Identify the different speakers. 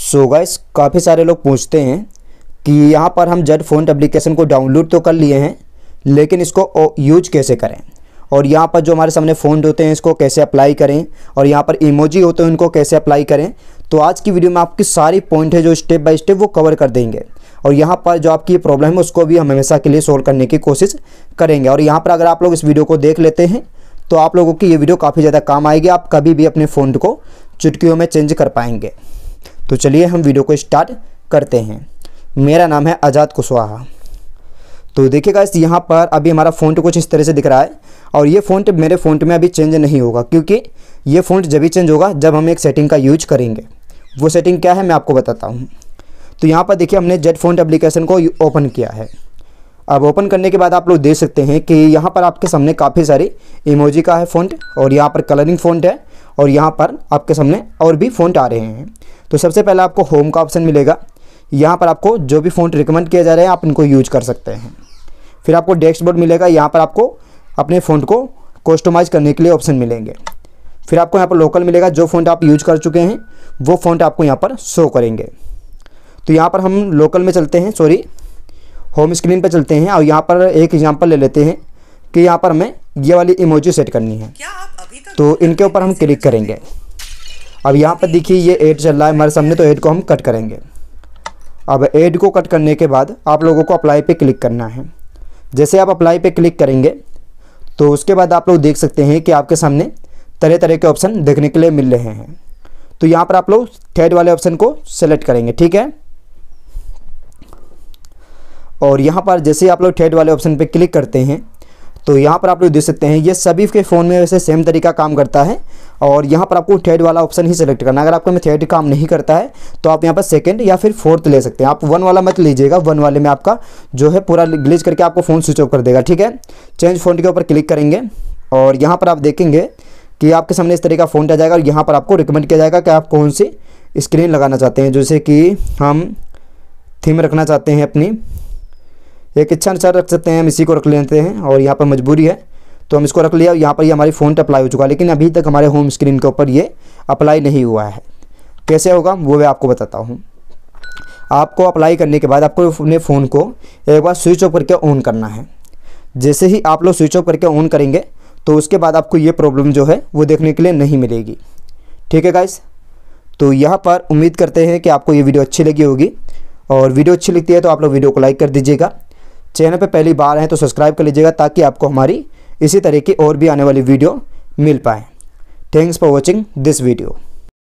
Speaker 1: सो so guys काफ़ी सारे लोग पूछते हैं कि यहाँ पर हम जड फोन एप्लीकेशन को डाउनलोड तो कर लिए हैं लेकिन इसको यूज कैसे करें और यहाँ पर जो हमारे सामने फ़ोन होते हैं इसको कैसे अप्लाई करें और यहाँ पर इमोजी होते हैं उनको कैसे अप्लाई करें तो आज की वीडियो में आपकी सारी पॉइंट है जो स्टेप बाय स्टेप वो कवर कर देंगे और यहाँ पर जो आपकी प्रॉब्लम है उसको भी हम हमेशा के लिए सोल्व करने की कोशिश करेंगे और यहाँ पर अगर आप लोग इस वीडियो को देख लेते हैं तो आप लोगों की ये वीडियो काफ़ी ज़्यादा काम आएगी आप कभी भी अपने फ़ोन को चुटकियों में चेंज कर पाएंगे तो चलिए हम वीडियो को स्टार्ट करते हैं मेरा नाम है आज़ाद कुशवाहा तो देखिएगा इस यहाँ पर अभी हमारा फ़ोन कुछ इस तरह से दिख रहा है और ये फ़ोन मेरे फोन में अभी चेंज नहीं होगा क्योंकि ये फ़ोन जब भी चेंज होगा जब हम एक सेटिंग का यूज करेंगे वो सेटिंग क्या है मैं आपको बताता हूँ तो यहाँ पर देखिए हमने जेड फोन एप्लीकेशन को ओपन किया है अब ओपन करने के बाद आप लोग देख सकते हैं कि यहाँ पर आपके सामने काफ़ी सारी इमोजी का है फ़ोन और यहाँ पर कलरिंग फ़ोन है और यहाँ पर आपके सामने और भी फोन आ रहे हैं तो सबसे पहले आपको होम का ऑप्शन मिलेगा यहाँ पर आपको जो भी फ़ोन रिकमेंड किया जा रहा है आप इनको यूज कर सकते हैं फिर आपको डैशबोर्ड मिलेगा यहाँ पर आपको अपने फ़ोन को कस्टमाइज करने के लिए ऑप्शन मिलेंगे फिर आपको यहाँ पर लोकल मिलेगा जो फ़ोन आप यूज कर चुके हैं वो फोन आपको यहाँ पर शो करेंगे तो यहाँ पर हम लोकल में चलते हैं सॉरी होम स्क्रीन पर चलते हैं और यहाँ पर एक एग्जाम्पल ले लेते हैं कि यहाँ पर हमें ये वाली इमोजी सेट करनी है तो इनके ऊपर हम क्लिक करेंगे अब यहाँ पर देखिए ये एड चल रहा है हमारे सामने तो एड को हम कट करेंगे अब एड को कट करने के बाद आप लोगों को अप्लाई पे क्लिक करना है जैसे आप अप्लाई पे क्लिक करेंगे तो उसके बाद आप लोग देख सकते हैं कि आपके सामने तरह तरह के ऑप्शन देखने के लिए मिल रहे हैं तो यहाँ पर आप लोग थर्ड वाले ऑप्शन को सेलेक्ट करेंगे ठीक है और यहाँ पर जैसे आप लोग थर्ड वाले ऑप्शन पर क्लिक करते हैं तो यहाँ पर आप लोग देख सकते हैं ये सभी के फ़ोन में वैसे सेम तरीका काम करता है और यहाँ पर आपको थर्ड वाला ऑप्शन ही सेलेक्ट करना अगर आपको में थर्ड काम नहीं करता है तो आप यहाँ पर सेकंड या फिर फोर्थ ले सकते हैं आप वन वाला मत लीजिएगा वन वाले में आपका जो है पूरा ग्लिच करके आपको फ़ोन स्विच ऑफ कर देगा ठीक है चेंज फोन के ऊपर क्लिक करेंगे और यहाँ पर आप देखेंगे कि आपके सामने इस तरह का फ़ोन आ जाएगा और यहाँ पर आपको रिकमेंड किया जाएगा कि आप कौन सी स्क्रीन लगाना चाहते हैं जैसे कि हम थीम रखना चाहते हैं अपनी एक इच्छा अनुसार रख सकते हैं हम इसी को रख लेते हैं और यहाँ पर मजबूरी है तो हम इसको रख लिया यहाँ पर ये यह हमारी फ़ोन पर अप्लाई हो चुका है लेकिन अभी तक हमारे होम स्क्रीन के ऊपर ये अप्लाई नहीं हुआ है कैसे होगा वो मैं आपको बताता हूँ आपको अप्लाई करने के बाद आपको अपने फ़ोन को एक बार स्विच ऑफ करके ऑन करना है जैसे ही आप लोग स्विच ऑफ करके ऑन करेंगे तो उसके बाद आपको ये प्रॉब्लम जो है वो देखने के लिए नहीं मिलेगी ठीक है गाइस तो यहाँ पर उम्मीद करते हैं कि आपको ये वीडियो अच्छी लगी होगी और वीडियो अच्छी लगती है तो आप लोग वीडियो को लाइक कर दीजिएगा चैनल पर पहली बार हैं तो सब्सक्राइब कर लीजिएगा ताकि आपको हमारी इसी तरह की और भी आने वाली वीडियो मिल पाए thanks for watching this video